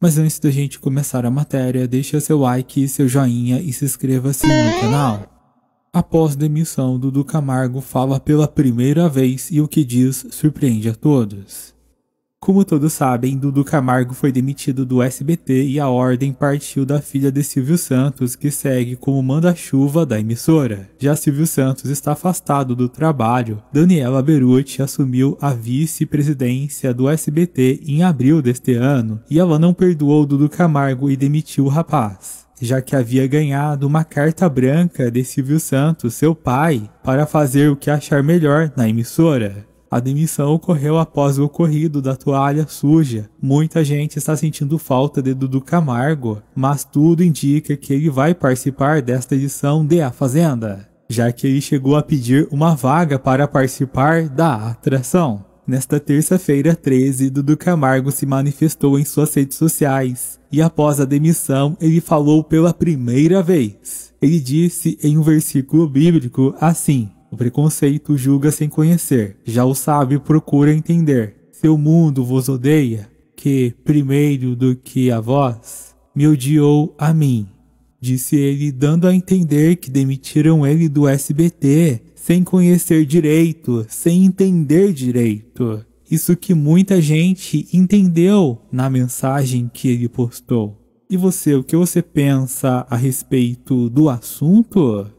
Mas antes da gente começar a matéria, deixa seu like, seu joinha e se inscreva-se assim no canal. Após demissão, Dudu Camargo fala pela primeira vez e o que diz surpreende a todos. Como todos sabem, Dudu Camargo foi demitido do SBT e a ordem partiu da filha de Silvio Santos, que segue como manda-chuva da emissora. Já Silvio Santos está afastado do trabalho. Daniela Berucci assumiu a vice-presidência do SBT em abril deste ano, e ela não perdoou Dudu Camargo e demitiu o rapaz já que havia ganhado uma carta branca de Silvio Santos, seu pai, para fazer o que achar melhor na emissora. A demissão ocorreu após o ocorrido da toalha suja. Muita gente está sentindo falta de Dudu Camargo, mas tudo indica que ele vai participar desta edição de A Fazenda, já que ele chegou a pedir uma vaga para participar da atração. Nesta terça-feira 13, Dudu Camargo se manifestou em suas redes sociais e após a demissão ele falou pela primeira vez. Ele disse em um versículo bíblico assim: o preconceito julga sem conhecer, já o sábio procura entender. Seu mundo vos odeia, que, primeiro do que a vós, me odiou a mim. Disse ele, dando a entender que demitiram ele do SBT, sem conhecer direito, sem entender direito. Isso que muita gente entendeu na mensagem que ele postou. E você, o que você pensa a respeito do assunto?